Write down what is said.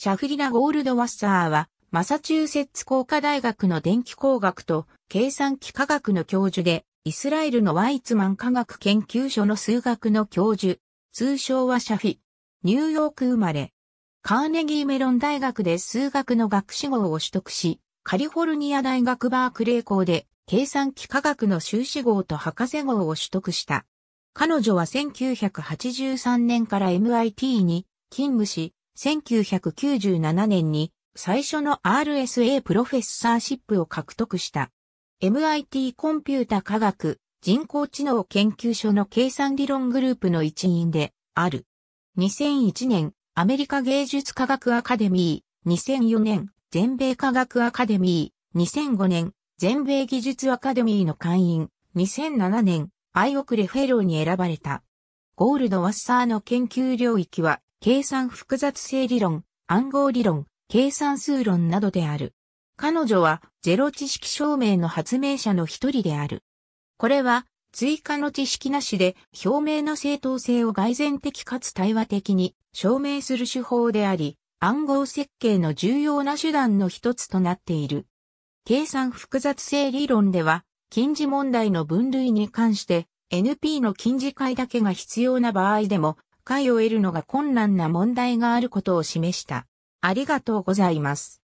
シャフリナ・ゴールドワッサーは、マサチューセッツ工科大学の電気工学と計算機科学の教授で、イスラエルのワイツマン科学研究所の数学の教授、通称はシャフィ。ニューヨーク生まれ。カーネギーメロン大学で数学の学士号を取得し、カリフォルニア大学バークレー校で計算機科学の修士号と博士号を取得した。彼女は1983年から MIT に勤務し、1997年に最初の RSA プロフェッサーシップを獲得した。MIT コンピュータ科学人工知能研究所の計算理論グループの一員である。2001年、アメリカ芸術科学アカデミー、2004年、全米科学アカデミー、2005年、全米技術アカデミーの会員、2007年、アイオクレフェローに選ばれた。ゴールドワッサーの研究領域は、計算複雑性理論、暗号理論、計算数論などである。彼女はゼロ知識証明の発明者の一人である。これは追加の知識なしで表明の正当性を外然的かつ対話的に証明する手法であり、暗号設計の重要な手段の一つとなっている。計算複雑性理論では、近似問題の分類に関して、NP の近似解だけが必要な場合でも、解を得るのが困難な問題があることを示した。ありがとうございます。